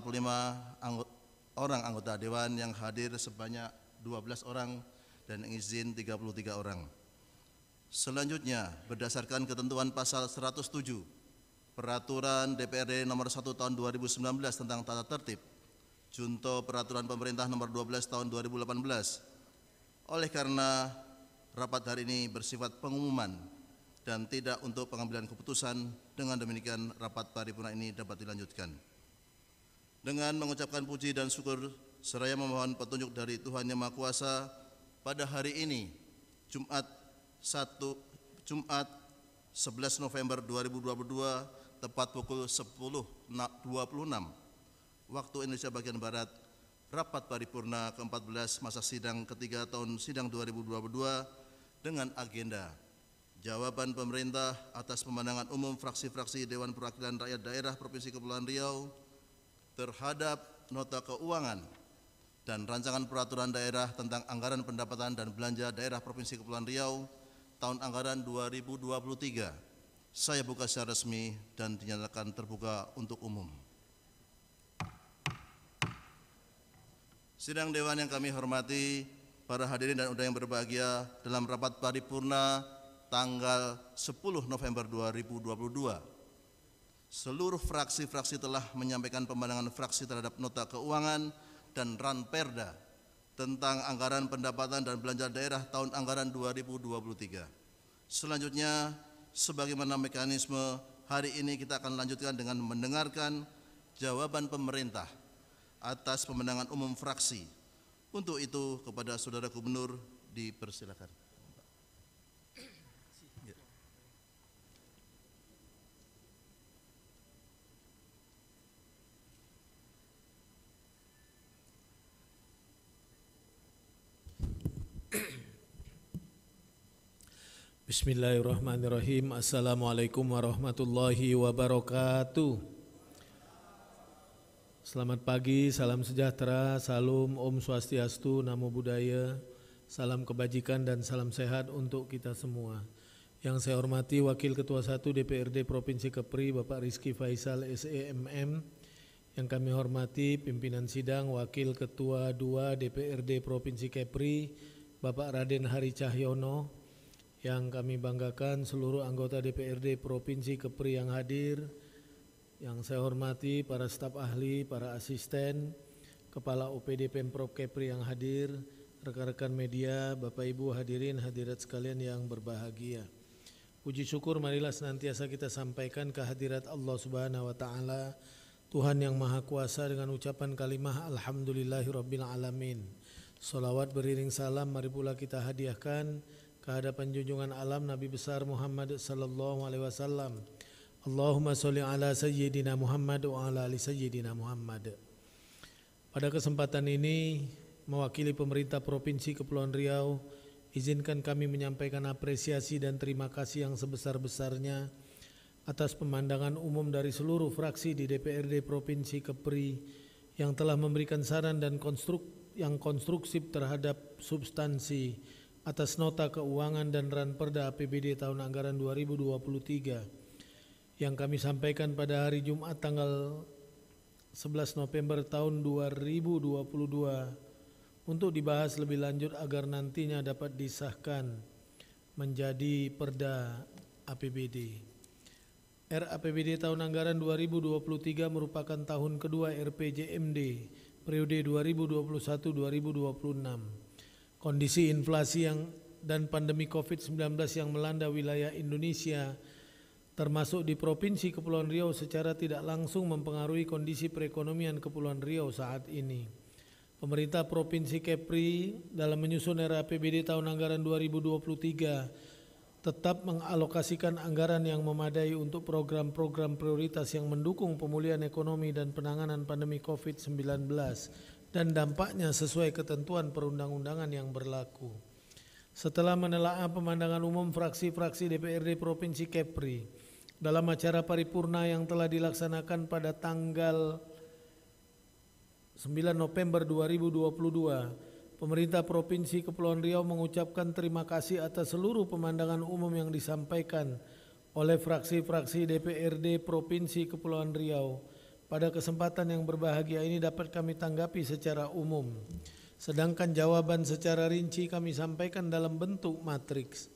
45 anggot, orang anggota dewan yang hadir sebanyak 12 orang dan izin 33 orang. Selanjutnya, berdasarkan ketentuan pasal 107 Peraturan DPRD nomor 1 tahun 2019 tentang tata tertib, Junto Peraturan Pemerintah nomor 12 tahun 2018. Oleh karena rapat hari ini bersifat pengumuman dan tidak untuk pengambilan keputusan, dengan demikian rapat paripurna ini dapat dilanjutkan dengan mengucapkan puji dan syukur seraya memohon petunjuk dari Tuhan Yang Maha Kuasa pada hari ini Jumat 1 Jumat 11 November 2022 tepat pukul 10.26 waktu Indonesia bagian barat rapat paripurna ke-14 masa sidang ketiga tahun sidang 2022 dengan agenda jawaban pemerintah atas pemandangan umum fraksi-fraksi Dewan Perwakilan Rakyat Daerah Provinsi Kepulauan Riau terhadap nota keuangan dan rancangan peraturan daerah tentang anggaran pendapatan dan belanja daerah Provinsi Kepulauan Riau tahun anggaran 2023 saya buka secara resmi dan dinyatakan terbuka untuk umum. Sidang Dewan yang kami hormati, para hadirin dan undangan yang berbahagia dalam rapat paripurna tanggal 10 November 2022 Seluruh fraksi-fraksi telah menyampaikan pemandangan fraksi terhadap nota keuangan dan RAN Perda tentang anggaran pendapatan dan belanja daerah tahun anggaran 2023. Selanjutnya, sebagaimana mekanisme hari ini kita akan lanjutkan dengan mendengarkan jawaban pemerintah atas pemenangan umum fraksi. Untuk itu kepada Saudara Gubernur dipersilakan. Bismillahirrahmanirrahim. Assalamualaikum warahmatullahi wabarakatuh. Selamat pagi, salam sejahtera, salam Om Swastiastu, Namo Buddhaya, salam kebajikan dan salam sehat untuk kita semua. Yang saya hormati Wakil Ketua 1 DPRD Provinsi Kepri Bapak Rizky Faisal SEMM, yang kami hormati pimpinan sidang Wakil Ketua 2 DPRD Provinsi Kepri Bapak Raden Hari Cahyono, yang kami banggakan seluruh anggota DPRD Provinsi Kepri yang hadir, yang saya hormati para staf ahli, para asisten, Kepala OPD Pemprov Kepri yang hadir, rekan-rekan media, Bapak Ibu hadirin hadirat sekalian yang berbahagia. Puji syukur marilah senantiasa kita sampaikan kehadirat Allah Subhanahu wa taala Tuhan yang Maha Kuasa dengan ucapan kalimah Alhamdulillahirabbil alamin. Salawat beriring salam mari pula kita hadiahkan kehadapan junjungan alam Nabi besar Muhammad sallallahu alaihi wasallam. Allahumma sholli ala sayyidina Muhammad wa ala ali sayyidina Muhammad. Pada kesempatan ini mewakili pemerintah Provinsi Kepulauan Riau izinkan kami menyampaikan apresiasi dan terima kasih yang sebesar-besarnya atas pemandangan umum dari seluruh fraksi di DPRD Provinsi Kepri yang telah memberikan saran dan konstruk yang konstruktif terhadap substansi atas nota keuangan dan ranperda APBD tahun anggaran 2023 yang kami sampaikan pada hari Jumat tanggal 11 November tahun 2022 untuk dibahas lebih lanjut agar nantinya dapat disahkan menjadi perda APBD. RAPBD tahun anggaran 2023 merupakan tahun kedua RPJMD periode 2021-2026 Kondisi inflasi yang dan pandemi COVID-19 yang melanda wilayah Indonesia termasuk di Provinsi Kepulauan Riau secara tidak langsung mempengaruhi kondisi perekonomian Kepulauan Riau saat ini. Pemerintah Provinsi Kepri dalam menyusun RAPBD tahun anggaran 2023 tetap mengalokasikan anggaran yang memadai untuk program-program prioritas yang mendukung pemulihan ekonomi dan penanganan pandemi COVID-19 dan dampaknya sesuai ketentuan perundang-undangan yang berlaku. Setelah menelaah pemandangan umum fraksi-fraksi DPRD Provinsi Kepri dalam acara paripurna yang telah dilaksanakan pada tanggal 9 November 2022, pemerintah Provinsi Kepulauan Riau mengucapkan terima kasih atas seluruh pemandangan umum yang disampaikan oleh fraksi-fraksi DPRD Provinsi Kepulauan Riau pada kesempatan yang berbahagia ini dapat kami tanggapi secara umum. Sedangkan jawaban secara rinci kami sampaikan dalam bentuk matriks.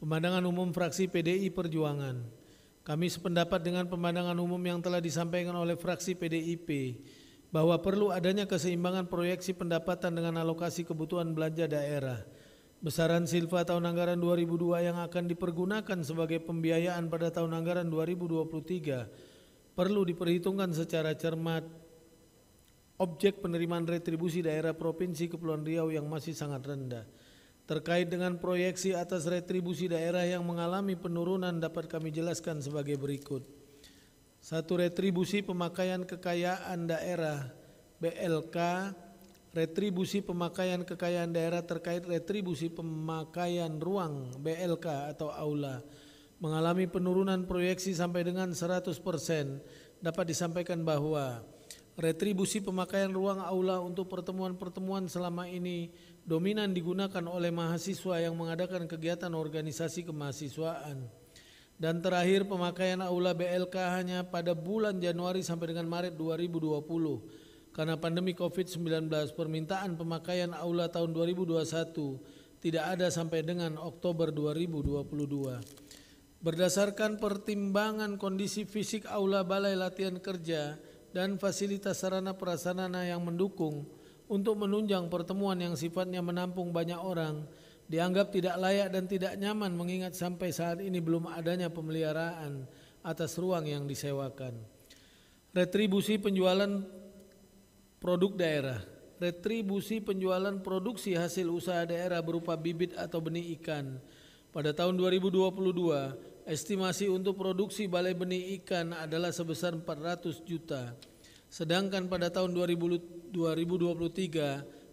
Pemandangan umum fraksi PDI Perjuangan. Kami sependapat dengan pemandangan umum yang telah disampaikan oleh fraksi PDIP bahwa perlu adanya keseimbangan proyeksi pendapatan dengan alokasi kebutuhan belanja daerah. Besaran silva tahun anggaran 2002 yang akan dipergunakan sebagai pembiayaan pada tahun anggaran 2023 perlu diperhitungkan secara cermat objek penerimaan retribusi daerah Provinsi Kepulauan Riau yang masih sangat rendah. Terkait dengan proyeksi atas retribusi daerah yang mengalami penurunan dapat kami jelaskan sebagai berikut. Satu retribusi pemakaian kekayaan daerah BLK, retribusi pemakaian kekayaan daerah terkait retribusi pemakaian ruang BLK atau aula mengalami penurunan proyeksi sampai dengan 100%, dapat disampaikan bahwa retribusi pemakaian ruang aula untuk pertemuan-pertemuan selama ini dominan digunakan oleh mahasiswa yang mengadakan kegiatan organisasi kemahasiswaan. Dan terakhir pemakaian aula BLK hanya pada bulan Januari sampai dengan Maret 2020 karena pandemi COVID-19 permintaan pemakaian aula tahun 2021 tidak ada sampai dengan Oktober 2022. Berdasarkan pertimbangan kondisi fisik aula balai latihan kerja dan fasilitas sarana prasarana yang mendukung untuk menunjang pertemuan yang sifatnya menampung banyak orang, dianggap tidak layak dan tidak nyaman mengingat sampai saat ini belum adanya pemeliharaan atas ruang yang disewakan. Retribusi penjualan produk daerah retribusi penjualan produksi hasil usaha daerah berupa bibit atau benih ikan. Pada tahun 2022, Estimasi untuk produksi balai benih ikan adalah sebesar 400 juta. Sedangkan pada tahun 2023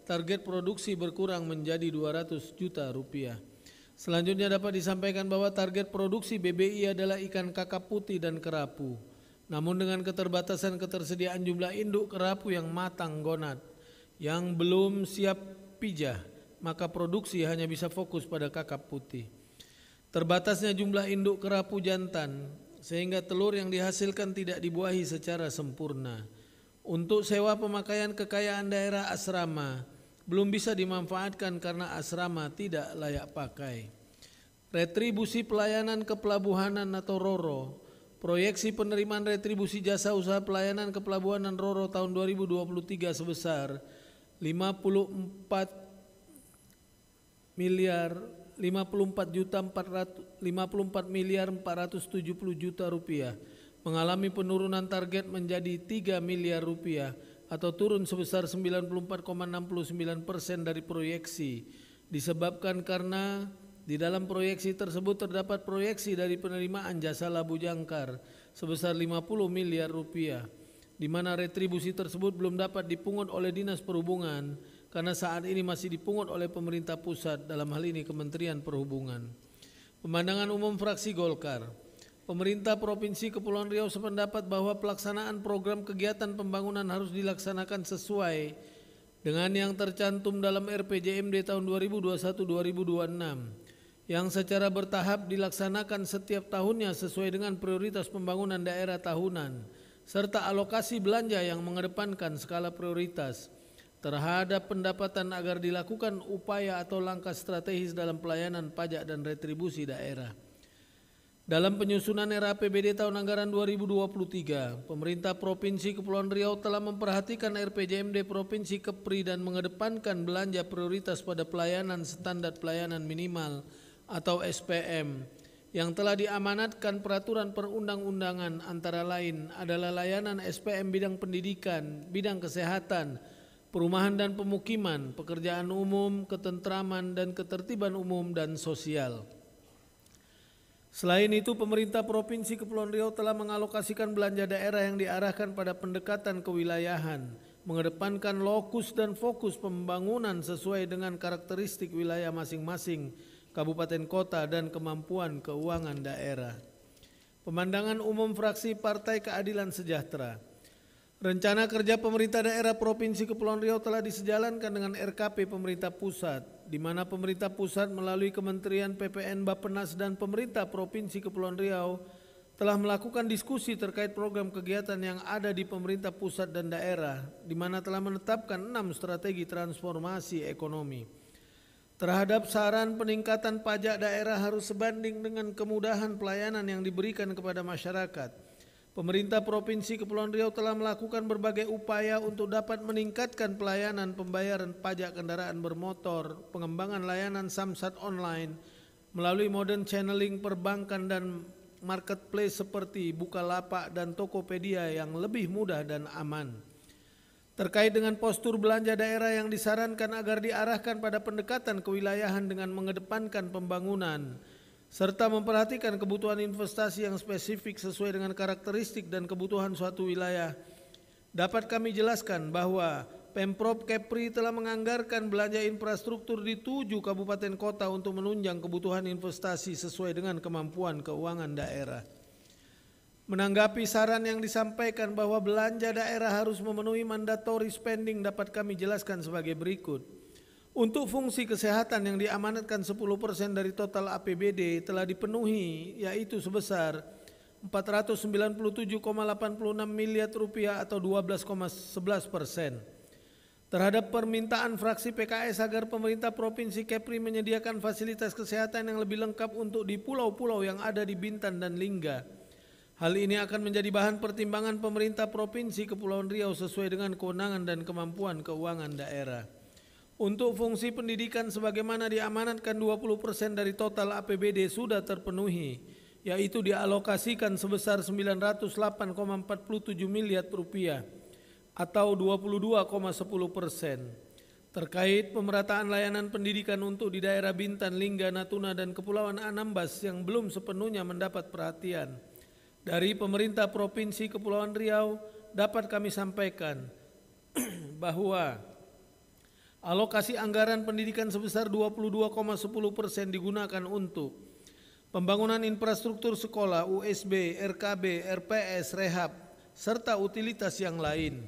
target produksi berkurang menjadi 200 juta rupiah. Selanjutnya dapat disampaikan bahwa target produksi BBI adalah ikan kakap putih dan kerapu. Namun dengan keterbatasan ketersediaan jumlah induk kerapu yang matang gonad yang belum siap pijah, maka produksi hanya bisa fokus pada kakap putih. Terbatasnya jumlah induk kerapu jantan sehingga telur yang dihasilkan tidak dibuahi secara sempurna. Untuk sewa pemakaian kekayaan daerah asrama belum bisa dimanfaatkan karena asrama tidak layak pakai. Retribusi pelayanan kepelabuhanan atau RORO Proyeksi penerimaan retribusi jasa usaha pelayanan kepelabuhanan Roro tahun 2023 sebesar 54 miliar 54 juta 400, 54 miliar 470 juta rupiah mengalami penurunan target menjadi 3 miliar rupiah atau turun sebesar 94,69 persen dari proyeksi disebabkan karena di dalam proyeksi tersebut terdapat proyeksi dari penerimaan jasa labu jangkar sebesar 50 miliar rupiah di mana retribusi tersebut belum dapat dipungut oleh dinas perhubungan karena saat ini masih dipungut oleh pemerintah pusat dalam hal ini Kementerian Perhubungan. Pemandangan umum fraksi Golkar, pemerintah Provinsi Kepulauan Riau sependapat bahwa pelaksanaan program kegiatan pembangunan harus dilaksanakan sesuai dengan yang tercantum dalam RPJMD tahun 2021-2026 yang secara bertahap dilaksanakan setiap tahunnya sesuai dengan prioritas pembangunan daerah tahunan serta alokasi belanja yang mengedepankan skala prioritas terhadap pendapatan agar dilakukan upaya atau langkah strategis dalam pelayanan pajak dan retribusi daerah. Dalam penyusunan era RAPBD tahun anggaran 2023, pemerintah Provinsi Kepulauan Riau telah memperhatikan RPJMD Provinsi Kepri dan mengedepankan belanja prioritas pada pelayanan standar pelayanan minimal atau SPM yang telah diamanatkan peraturan perundang-undangan antara lain adalah layanan SPM bidang pendidikan, bidang kesehatan, perumahan dan pemukiman, pekerjaan umum, ketentraman dan ketertiban umum dan sosial. Selain itu, pemerintah Provinsi Kepulauan Riau telah mengalokasikan belanja daerah yang diarahkan pada pendekatan kewilayahan, mengedepankan lokus dan fokus pembangunan sesuai dengan karakteristik wilayah masing-masing, kabupaten kota, dan kemampuan keuangan daerah. Pemandangan umum fraksi Partai Keadilan Sejahtera – Rencana kerja pemerintah daerah Provinsi Kepulauan Riau telah disejalankan dengan RKP pemerintah pusat, di mana pemerintah pusat melalui Kementerian PPN Bappenas dan pemerintah Provinsi Kepulauan Riau telah melakukan diskusi terkait program kegiatan yang ada di pemerintah pusat dan daerah, di mana telah menetapkan enam strategi transformasi ekonomi. Terhadap saran peningkatan pajak daerah harus sebanding dengan kemudahan pelayanan yang diberikan kepada masyarakat – Pemerintah Provinsi Kepulauan Riau telah melakukan berbagai upaya untuk dapat meningkatkan pelayanan pembayaran pajak kendaraan bermotor, pengembangan layanan Samsat online melalui modern channeling perbankan dan marketplace seperti Bukalapak dan Tokopedia yang lebih mudah dan aman. Terkait dengan postur belanja daerah yang disarankan agar diarahkan pada pendekatan kewilayahan dengan mengedepankan pembangunan, serta memperhatikan kebutuhan investasi yang spesifik sesuai dengan karakteristik dan kebutuhan suatu wilayah. Dapat kami jelaskan bahwa Pemprov Kepri telah menganggarkan belanja infrastruktur di tujuh kabupaten kota untuk menunjang kebutuhan investasi sesuai dengan kemampuan keuangan daerah. Menanggapi saran yang disampaikan bahwa belanja daerah harus memenuhi mandatory spending dapat kami jelaskan sebagai berikut. Untuk fungsi kesehatan yang diamanatkan 10% dari total APBD telah dipenuhi yaitu sebesar 497,86 miliar rupiah atau 12,11 persen. Terhadap permintaan fraksi PKS agar pemerintah Provinsi Kepri menyediakan fasilitas kesehatan yang lebih lengkap untuk di pulau-pulau yang ada di Bintan dan Lingga. Hal ini akan menjadi bahan pertimbangan pemerintah Provinsi Kepulauan Riau sesuai dengan kewenangan dan kemampuan keuangan daerah. Untuk fungsi pendidikan sebagaimana diamanatkan 20% dari total APBD sudah terpenuhi, yaitu dialokasikan sebesar 908,47 miliar rupiah atau 22,10 persen. Terkait pemerataan layanan pendidikan untuk di daerah Bintan, Lingga, Natuna, dan Kepulauan Anambas yang belum sepenuhnya mendapat perhatian. Dari pemerintah Provinsi Kepulauan Riau dapat kami sampaikan bahwa Alokasi anggaran pendidikan sebesar 22,10 persen digunakan untuk pembangunan infrastruktur sekolah, USB, RKB, RPS, rehab, serta utilitas yang lain.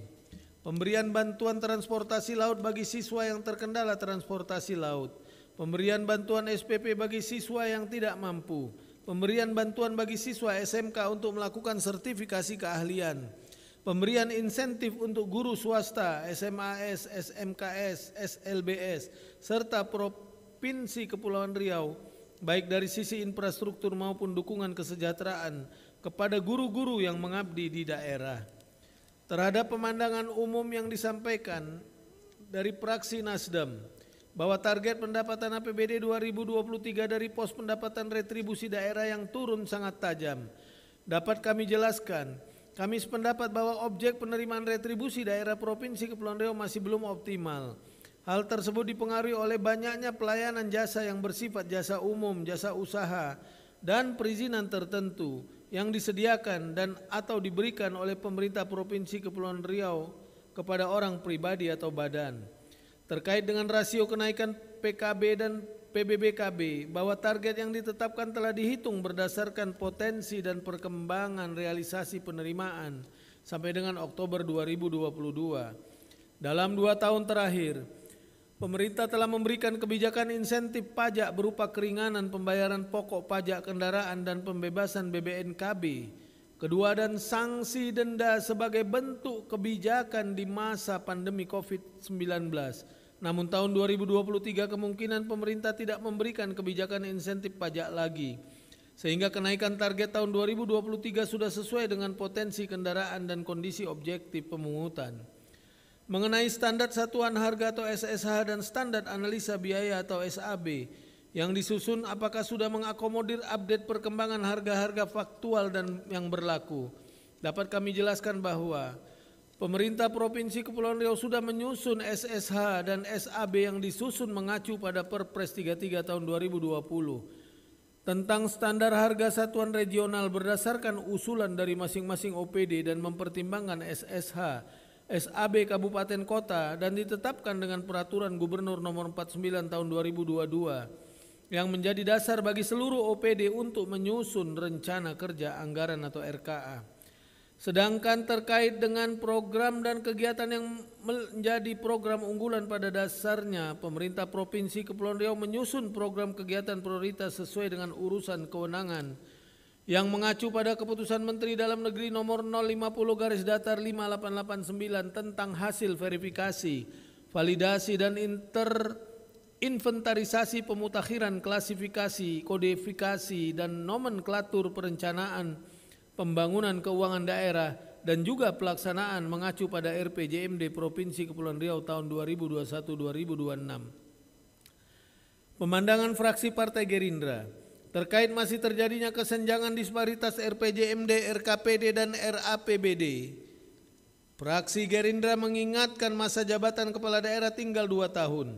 Pemberian bantuan transportasi laut bagi siswa yang terkendala transportasi laut. Pemberian bantuan SPP bagi siswa yang tidak mampu. Pemberian bantuan bagi siswa SMK untuk melakukan sertifikasi keahlian pemberian insentif untuk guru swasta, SMAS, SMKS, SLBS, serta Provinsi Kepulauan Riau, baik dari sisi infrastruktur maupun dukungan kesejahteraan kepada guru-guru yang mengabdi di daerah. Terhadap pemandangan umum yang disampaikan dari praksi Nasdem, bahwa target pendapatan APBD 2023 dari pos pendapatan retribusi daerah yang turun sangat tajam. Dapat kami jelaskan, kami sependapat bahwa objek penerimaan retribusi daerah provinsi Kepulauan Riau masih belum optimal. Hal tersebut dipengaruhi oleh banyaknya pelayanan jasa yang bersifat jasa umum, jasa usaha, dan perizinan tertentu yang disediakan dan atau diberikan oleh pemerintah Provinsi Kepulauan Riau kepada orang pribadi atau badan. Terkait dengan rasio kenaikan PKB dan PBBKB bahwa target yang ditetapkan telah dihitung berdasarkan potensi dan perkembangan realisasi penerimaan sampai dengan Oktober 2022. Dalam dua tahun terakhir, pemerintah telah memberikan kebijakan insentif pajak berupa keringanan pembayaran pokok pajak kendaraan dan pembebasan BBNKB, kedua dan sanksi denda sebagai bentuk kebijakan di masa pandemi COVID-19 namun tahun 2023 kemungkinan pemerintah tidak memberikan kebijakan insentif pajak lagi. Sehingga kenaikan target tahun 2023 sudah sesuai dengan potensi kendaraan dan kondisi objektif pemungutan. Mengenai standar satuan harga atau SSH dan standar analisa biaya atau SAB yang disusun apakah sudah mengakomodir update perkembangan harga-harga faktual dan yang berlaku. Dapat kami jelaskan bahwa Pemerintah Provinsi Kepulauan Riau sudah menyusun SSH dan SAB yang disusun mengacu pada Perpres 33 tahun 2020 tentang standar harga satuan regional berdasarkan usulan dari masing-masing OPD dan mempertimbangkan SSH, SAB kabupaten kota dan ditetapkan dengan peraturan Gubernur nomor 49 tahun 2022 yang menjadi dasar bagi seluruh OPD untuk menyusun rencana kerja anggaran atau RKA. Sedangkan terkait dengan program dan kegiatan yang menjadi program unggulan pada dasarnya, pemerintah Provinsi Kepulauan Riau menyusun program kegiatan prioritas sesuai dengan urusan kewenangan yang mengacu pada keputusan Menteri Dalam Negeri nomor 050 garis datar 5889 tentang hasil verifikasi, validasi dan inter inventarisasi pemutakhiran klasifikasi, kodifikasi dan nomenklatur perencanaan pembangunan keuangan daerah dan juga pelaksanaan mengacu pada RPJMD Provinsi Kepulauan Riau tahun 2021-2026. Pemandangan fraksi Partai Gerindra terkait masih terjadinya kesenjangan disparitas RPJMD, RKPD, dan RAPBD. Fraksi Gerindra mengingatkan masa jabatan kepala daerah tinggal dua tahun,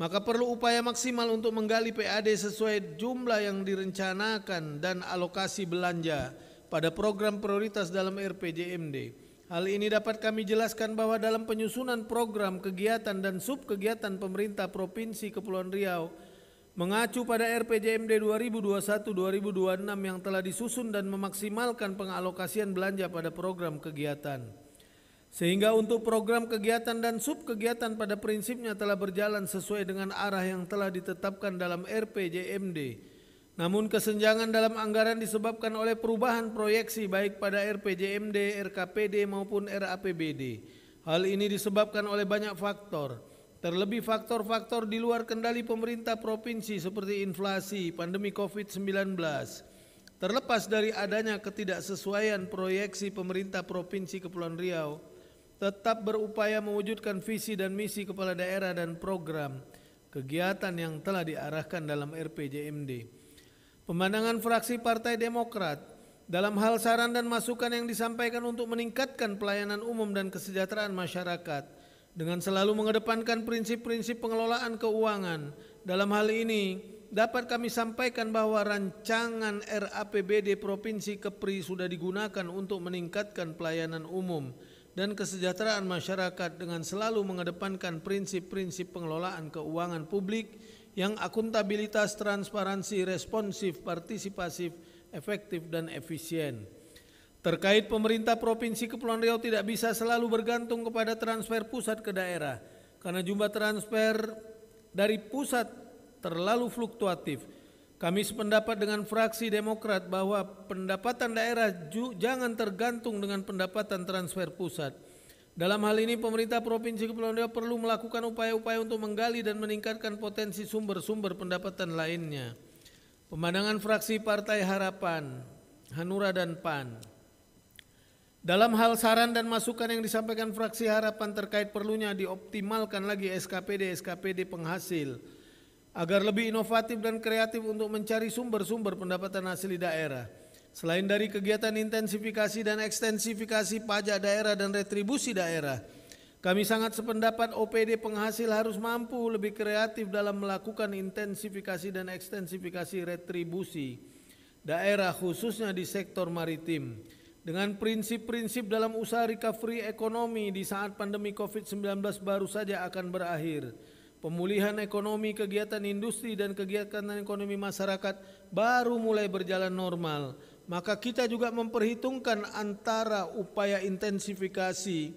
maka perlu upaya maksimal untuk menggali PAD sesuai jumlah yang direncanakan dan alokasi belanja pada program prioritas dalam RPJMD. Hal ini dapat kami jelaskan bahwa dalam penyusunan program kegiatan dan subkegiatan pemerintah Provinsi Kepulauan Riau mengacu pada RPJMD 2021-2026 yang telah disusun dan memaksimalkan pengalokasian belanja pada program kegiatan. Sehingga untuk program kegiatan dan subkegiatan pada prinsipnya telah berjalan sesuai dengan arah yang telah ditetapkan dalam RPJMD namun kesenjangan dalam anggaran disebabkan oleh perubahan proyeksi baik pada RPJMD, RKPD maupun RAPBD. Hal ini disebabkan oleh banyak faktor, terlebih faktor-faktor di luar kendali pemerintah provinsi seperti inflasi, pandemi COVID-19. Terlepas dari adanya ketidaksesuaian proyeksi pemerintah Provinsi Kepulauan Riau, tetap berupaya mewujudkan visi dan misi kepala daerah dan program kegiatan yang telah diarahkan dalam RPJMD. Pemandangan fraksi Partai Demokrat dalam hal saran dan masukan yang disampaikan untuk meningkatkan pelayanan umum dan kesejahteraan masyarakat dengan selalu mengedepankan prinsip-prinsip pengelolaan keuangan. Dalam hal ini, dapat kami sampaikan bahwa rancangan RAPBD Provinsi Kepri sudah digunakan untuk meningkatkan pelayanan umum dan kesejahteraan masyarakat dengan selalu mengedepankan prinsip-prinsip pengelolaan keuangan publik yang akuntabilitas, transparansi, responsif, partisipasif, efektif, dan efisien. Terkait pemerintah Provinsi Kepulauan Riau tidak bisa selalu bergantung kepada transfer pusat ke daerah karena jumlah transfer dari pusat terlalu fluktuatif. Kami sependapat dengan fraksi Demokrat bahwa pendapatan daerah jangan tergantung dengan pendapatan transfer pusat. Dalam hal ini pemerintah Provinsi Kepulauan Riau perlu melakukan upaya-upaya untuk menggali dan meningkatkan potensi sumber-sumber pendapatan lainnya. Pemandangan fraksi Partai Harapan, Hanura dan PAN. Dalam hal saran dan masukan yang disampaikan fraksi Harapan terkait perlunya dioptimalkan lagi SKPD-SKPD penghasil agar lebih inovatif dan kreatif untuk mencari sumber-sumber pendapatan asli daerah Selain dari kegiatan intensifikasi dan ekstensifikasi pajak daerah dan retribusi daerah, kami sangat sependapat OPD penghasil harus mampu lebih kreatif dalam melakukan intensifikasi dan ekstensifikasi retribusi daerah khususnya di sektor maritim dengan prinsip-prinsip dalam usaha recovery ekonomi di saat pandemi COVID-19 baru saja akan berakhir. Pemulihan ekonomi, kegiatan industri dan kegiatan ekonomi masyarakat baru mulai berjalan normal maka kita juga memperhitungkan antara upaya intensifikasi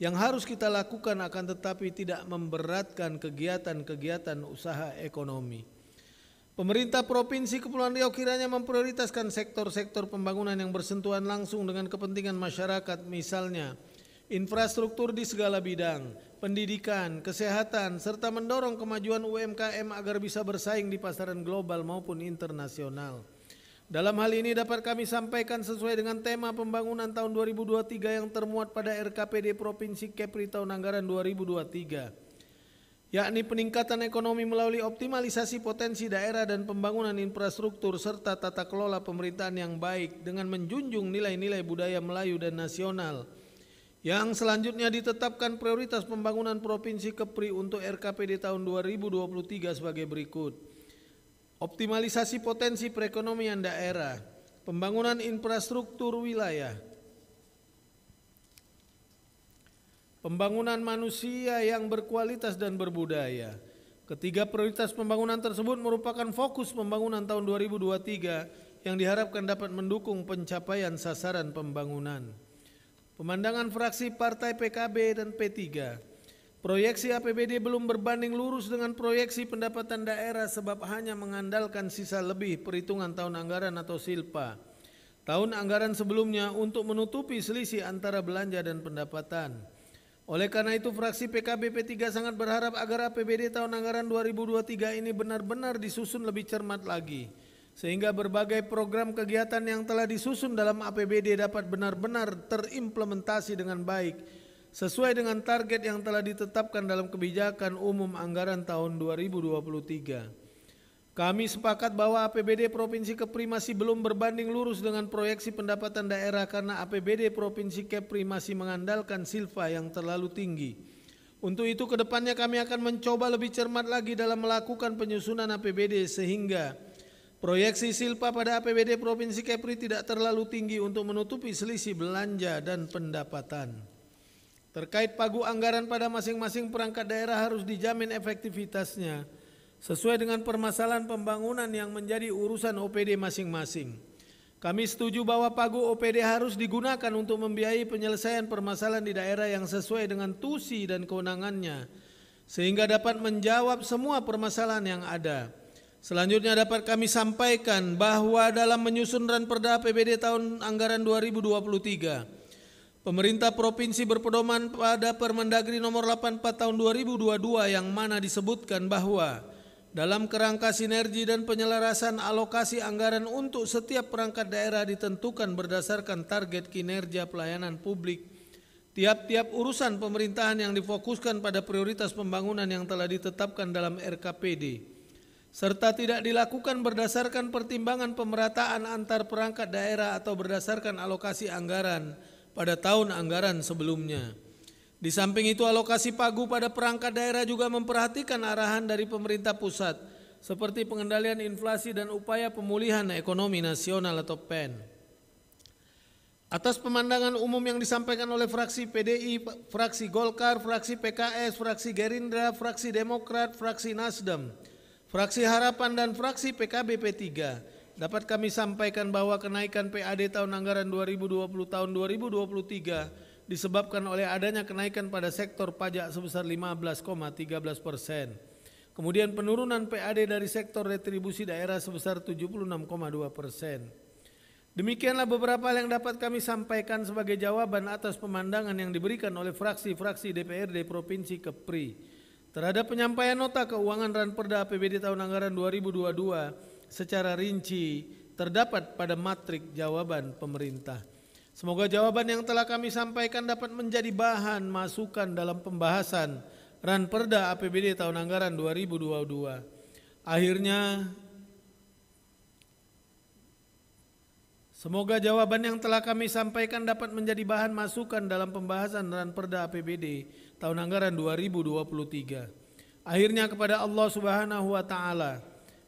yang harus kita lakukan akan tetapi tidak memberatkan kegiatan-kegiatan usaha ekonomi. Pemerintah Provinsi Kepulauan Riau kiranya memprioritaskan sektor-sektor pembangunan yang bersentuhan langsung dengan kepentingan masyarakat misalnya infrastruktur di segala bidang, pendidikan, kesehatan, serta mendorong kemajuan UMKM agar bisa bersaing di pasaran global maupun internasional. Dalam hal ini dapat kami sampaikan sesuai dengan tema pembangunan tahun 2023 yang termuat pada RKPD Provinsi Kepri tahun anggaran 2023 yakni peningkatan ekonomi melalui optimalisasi potensi daerah dan pembangunan infrastruktur serta tata kelola pemerintahan yang baik dengan menjunjung nilai-nilai budaya Melayu dan nasional. Yang selanjutnya ditetapkan prioritas pembangunan Provinsi Kepri untuk RKPD tahun 2023 sebagai berikut optimalisasi potensi perekonomian daerah, pembangunan infrastruktur wilayah, pembangunan manusia yang berkualitas dan berbudaya. Ketiga prioritas pembangunan tersebut merupakan fokus pembangunan tahun 2023 yang diharapkan dapat mendukung pencapaian sasaran pembangunan. Pemandangan fraksi Partai PKB dan P3 Proyeksi APBD belum berbanding lurus dengan proyeksi pendapatan daerah sebab hanya mengandalkan sisa lebih perhitungan tahun anggaran atau silpa. Tahun anggaran sebelumnya untuk menutupi selisih antara belanja dan pendapatan. Oleh karena itu fraksi PKB P3 sangat berharap agar APBD tahun anggaran 2023 ini benar-benar disusun lebih cermat lagi sehingga berbagai program kegiatan yang telah disusun dalam APBD dapat benar-benar terimplementasi dengan baik sesuai dengan target yang telah ditetapkan dalam kebijakan umum anggaran tahun 2023. Kami sepakat bahwa APBD Provinsi Kepri masih belum berbanding lurus dengan proyeksi pendapatan daerah karena APBD Provinsi Kepri masih mengandalkan silva yang terlalu tinggi. Untuk itu kedepannya kami akan mencoba lebih cermat lagi dalam melakukan penyusunan APBD sehingga Proyeksi silva pada APBD Provinsi Kepri tidak terlalu tinggi untuk menutupi selisih belanja dan pendapatan. Terkait pagu anggaran pada masing-masing perangkat daerah harus dijamin efektivitasnya sesuai dengan permasalahan pembangunan yang menjadi urusan OPD masing-masing. Kami setuju bahwa pagu OPD harus digunakan untuk membiayai penyelesaian permasalahan di daerah yang sesuai dengan tusi dan kewenangannya sehingga dapat menjawab semua permasalahan yang ada. Selanjutnya dapat kami sampaikan bahwa dalam menyusun perda APBD tahun anggaran 2023 Pemerintah provinsi berpedoman pada Permendagri nomor 84 tahun 2022 yang mana disebutkan bahwa dalam kerangka sinergi dan penyelarasan alokasi anggaran untuk setiap perangkat daerah ditentukan berdasarkan target kinerja pelayanan publik tiap-tiap urusan pemerintahan yang difokuskan pada prioritas pembangunan yang telah ditetapkan dalam RKPD serta tidak dilakukan berdasarkan pertimbangan pemerataan antar perangkat daerah atau berdasarkan alokasi anggaran pada tahun anggaran sebelumnya. Di samping itu alokasi pagu pada perangkat daerah juga memperhatikan arahan dari pemerintah pusat seperti pengendalian inflasi dan upaya pemulihan ekonomi nasional atau PEN. Atas pemandangan umum yang disampaikan oleh fraksi PDI, fraksi Golkar, fraksi PKS, fraksi Gerindra, fraksi Demokrat, fraksi Nasdem, fraksi Harapan dan fraksi PKB P3 dapat kami sampaikan bahwa kenaikan PAD tahun anggaran 2020 tahun 2023 disebabkan oleh adanya kenaikan pada sektor pajak sebesar 15,13 persen. Kemudian penurunan PAD dari sektor retribusi daerah sebesar 76,2 persen. Demikianlah beberapa hal yang dapat kami sampaikan sebagai jawaban atas pemandangan yang diberikan oleh fraksi-fraksi DPRD Provinsi Kepri terhadap penyampaian nota keuangan Ranperda APBD tahun anggaran 2022 secara rinci terdapat pada matrik jawaban pemerintah. Semoga jawaban yang telah kami sampaikan dapat menjadi bahan masukan dalam pembahasan RAN Perda APBD tahun anggaran 2022. Akhirnya Semoga jawaban yang telah kami sampaikan dapat menjadi bahan masukan dalam pembahasan RAN Perda APBD tahun anggaran 2023. Akhirnya kepada Allah Subhanahu wa taala,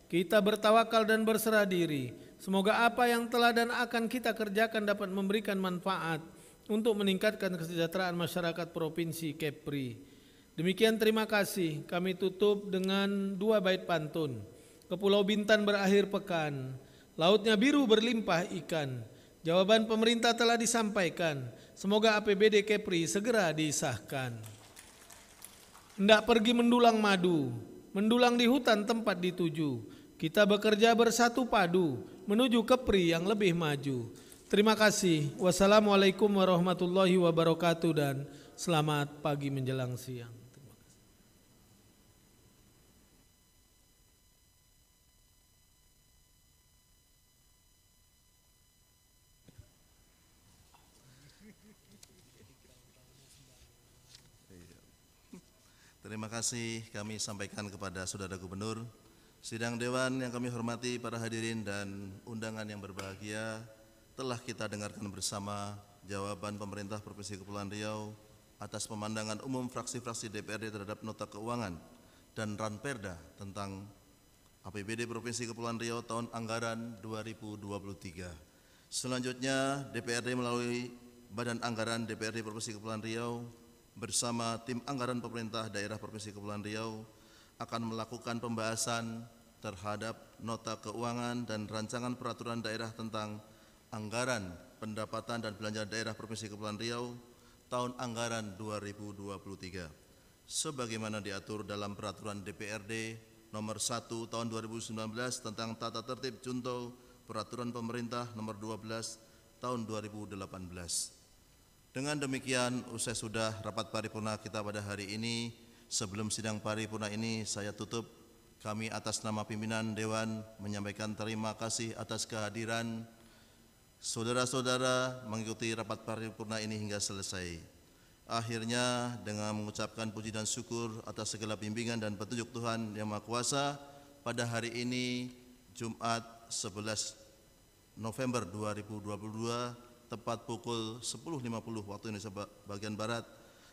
kita bertawakal dan berserah diri. Semoga apa yang telah dan akan kita kerjakan dapat memberikan manfaat untuk meningkatkan kesejahteraan masyarakat Provinsi Kepri. Demikian terima kasih. Kami tutup dengan dua bait pantun. Kepulau Bintan berakhir pekan. Lautnya biru berlimpah ikan. Jawaban pemerintah telah disampaikan. Semoga APBD Kepri segera disahkan. Hendak pergi mendulang madu, mendulang di hutan tempat dituju kita bekerja bersatu padu menuju Kepri yang lebih maju. Terima kasih. Wassalamualaikum warahmatullahi wabarakatuh dan selamat pagi menjelang siang. Terima kasih kami sampaikan kepada Saudara Gubernur Sidang Dewan yang kami hormati para hadirin dan undangan yang berbahagia, telah kita dengarkan bersama jawaban pemerintah Provinsi Kepulauan Riau atas pemandangan umum fraksi-fraksi DPRD terhadap nota keuangan dan Ranperda tentang APBD Provinsi Kepulauan Riau tahun anggaran 2023. Selanjutnya DPRD melalui Badan Anggaran DPRD Provinsi Kepulauan Riau bersama tim anggaran pemerintah daerah Provinsi Kepulauan Riau akan melakukan pembahasan terhadap nota keuangan dan rancangan peraturan daerah tentang anggaran pendapatan dan belanja daerah Provinsi Kepulauan Riau tahun anggaran 2023 sebagaimana diatur dalam peraturan DPRD nomor 1 tahun 2019 tentang tata tertib junto peraturan pemerintah nomor 12 tahun 2018 dengan demikian usai sudah rapat paripurna kita pada hari ini Sebelum sidang paripurna ini saya tutup kami atas nama pimpinan Dewan menyampaikan terima kasih atas kehadiran saudara-saudara mengikuti rapat paripurna ini hingga selesai. Akhirnya dengan mengucapkan puji dan syukur atas segala bimbingan dan petunjuk Tuhan Yang Maha Kuasa pada hari ini Jumat 11 November 2022 tepat pukul 10.50 waktu Indonesia bagian Barat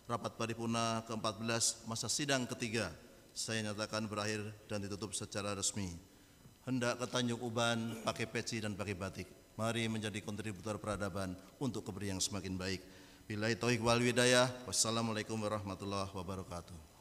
rapat paripurna ke-14 masa sidang ketiga saya nyatakan berakhir dan ditutup secara resmi. Hendak ke Tanjung Uban pakai peci dan pakai batik. Mari menjadi kontributor peradaban untuk keberi yang semakin baik. Bila itu wal Wassalamualaikum warahmatullahi wabarakatuh.